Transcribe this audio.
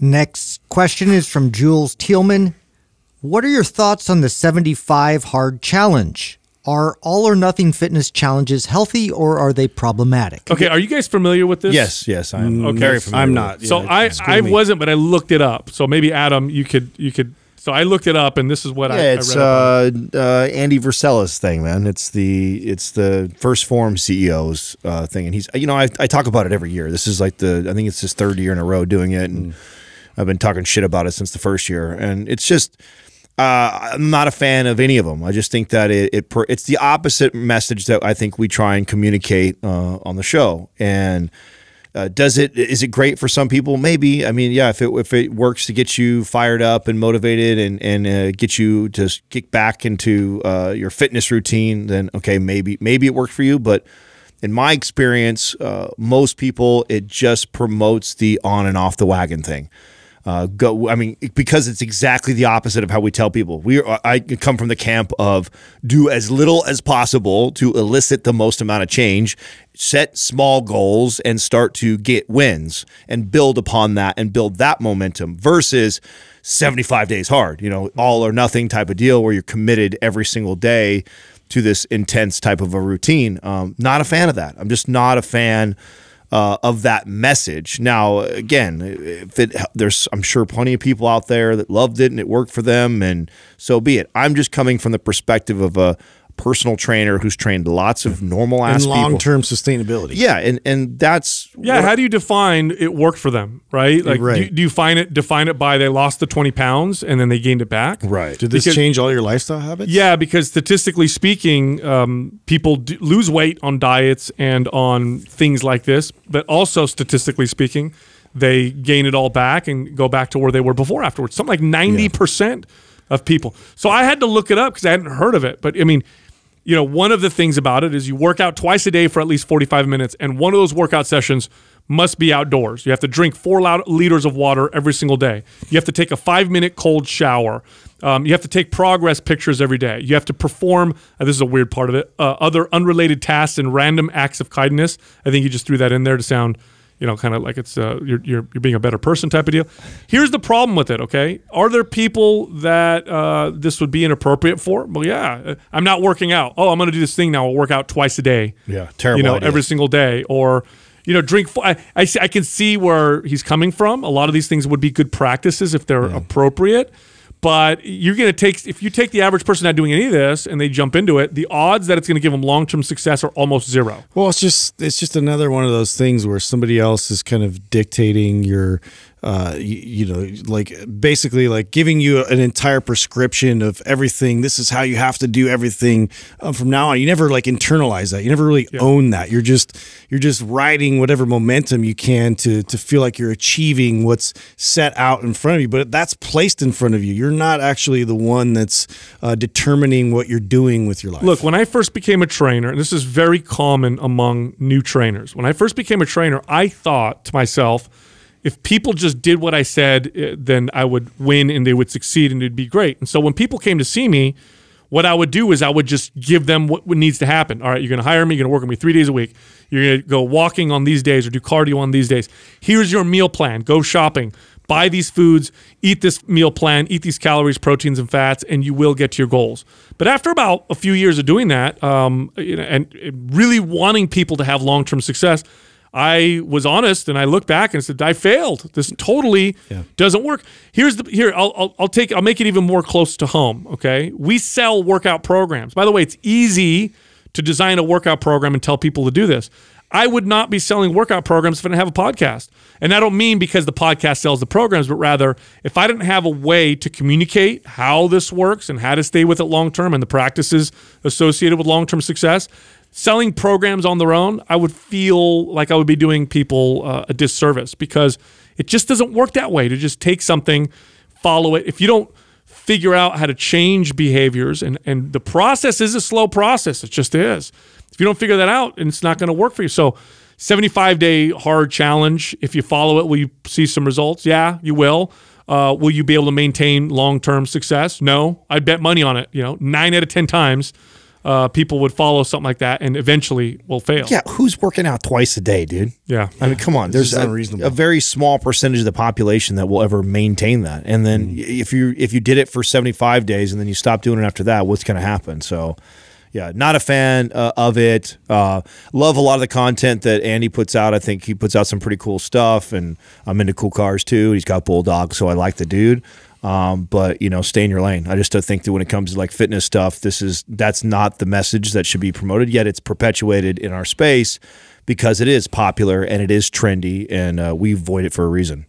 Next question is from Jules Thielman. What are your thoughts on the 75 hard challenge? Are all or nothing fitness challenges healthy or are they problematic? Okay, are you guys familiar with this? Yes, yes, I'm mm, okay. very familiar. I'm not. So yeah, I, I wasn't, but I looked it up. So maybe Adam, you could you could so I looked it up, and this is what yeah, I, it's, uh, uh, Andy Vercelis' thing, man. It's the it's the first form CEO's uh, thing, and he's you know I, I talk about it every year. This is like the I think it's his third year in a row doing it, and. Mm i have been talking shit about it since the first year, and it's just. Uh, I'm not a fan of any of them. I just think that it, it it's the opposite message that I think we try and communicate uh, on the show. And uh, does it is it great for some people? Maybe. I mean, yeah. If it if it works to get you fired up and motivated and and uh, get you to kick back into uh, your fitness routine, then okay, maybe maybe it worked for you. But in my experience, uh, most people it just promotes the on and off the wagon thing uh, go. I mean, because it's exactly the opposite of how we tell people. We are, I come from the camp of do as little as possible to elicit the most amount of change. Set small goals and start to get wins and build upon that and build that momentum versus 75 days hard, you know, all or nothing type of deal where you're committed every single day to this intense type of a routine. Um, not a fan of that. I'm just not a fan uh, of that message. Now, again, if it there's I'm sure plenty of people out there that loved it and it worked for them, and so be it. I'm just coming from the perspective of a personal trainer who's trained lots of normal ass and long term sustainability. Yeah, and and that's yeah. How do you define it worked for them? Right? Like, right. Do, you, do you find it define it by they lost the twenty pounds and then they gained it back? Right. Did this because, change all your lifestyle habits? Yeah, because statistically speaking, um, people do, lose weight on diets and on things like this, but also statistically speaking, they gain it all back and go back to where they were before afterwards. Something like ninety yeah. percent. Of people, so I had to look it up because I hadn't heard of it. But I mean, you know, one of the things about it is you work out twice a day for at least 45 minutes, and one of those workout sessions must be outdoors. You have to drink four liters of water every single day. You have to take a five minute cold shower. Um, you have to take progress pictures every day. You have to perform, uh, this is a weird part of it, uh, other unrelated tasks and random acts of kindness. I think you just threw that in there to sound you know, kind of like it's uh, you're, you're, you're being a better person type of deal. Here's the problem with it. Okay, are there people that uh, this would be inappropriate for? Well, yeah, uh, I'm not working out. Oh, I'm going to do this thing now. I'll work out twice a day. Yeah, terrible. You know, idea. every single day, or you know, drink. I, see. I can see where he's coming from. A lot of these things would be good practices if they're yeah. appropriate. But you're going to take, if you take the average person not doing any of this and they jump into it, the odds that it's going to give them long term success are almost zero. Well, it's just, it's just another one of those things where somebody else is kind of dictating your, uh, you, you, know, like basically like giving you an entire prescription of everything. This is how you have to do everything uh, from now on. You never like internalize that. You never really yeah. own that. You're just you're just riding whatever momentum you can to to feel like you're achieving what's set out in front of you. But that's placed in front of you. You're not actually the one that's uh, determining what you're doing with your life. Look, when I first became a trainer, and this is very common among new trainers. When I first became a trainer, I thought to myself if people just did what I said, uh, then I would win and they would succeed and it'd be great. And so when people came to see me, what I would do is I would just give them what needs to happen. All right, you're going to hire me, you're going to work with me three days a week. You're going to go walking on these days or do cardio on these days. Here's your meal plan. Go shopping, buy these foods, eat this meal plan, eat these calories, proteins, and fats, and you will get to your goals. But after about a few years of doing that um, and really wanting people to have long term success, I was honest and I looked back and said I failed. This totally yeah. doesn't work. Here's the here I'll, I'll, I'll take I'll make it even more close to home. Okay, we sell workout programs. By the way, it's easy to design a workout program and tell people to do this. I would not be selling workout programs if I didn't have a podcast. And I don't mean because the podcast sells the programs, but rather if I didn't have a way to communicate how this works and how to stay with it long term and the practices associated with long term success, selling programs on their own, I would feel like I would be doing people uh, a disservice because it just doesn't work that way to just take something, follow it. If you don't figure out how to change behaviors, and, and the process is a slow process, it just is. If you don't figure that out, and it's not going to work for you. So, 75 day hard challenge. If you follow it, will you see some results? Yeah, you will. Uh, will you be able to maintain long term success? No. I bet money on it. You know, nine out of 10 times uh, people would follow something like that and eventually will fail. Yeah, who's working out twice a day, dude? Yeah. I mean, come on. This there's a, a, very small percentage of the population that will ever maintain that. And then mm. if you if you did it for 75 days and then you stop doing it after that, what's going to happen? So yeah, not a fan uh, of it. Uh, love a lot of the content that Andy puts out. I think he puts out some pretty cool stuff, and I'm into cool cars too. He's got Bulldogs, so I like the dude. Um, but you know, stay in your lane. I just don't think that when it comes to like fitness stuff, this is that's not the message that should be promoted. Yet it's perpetuated in our space because it is popular and it is trendy, and uh, we avoid it for a reason.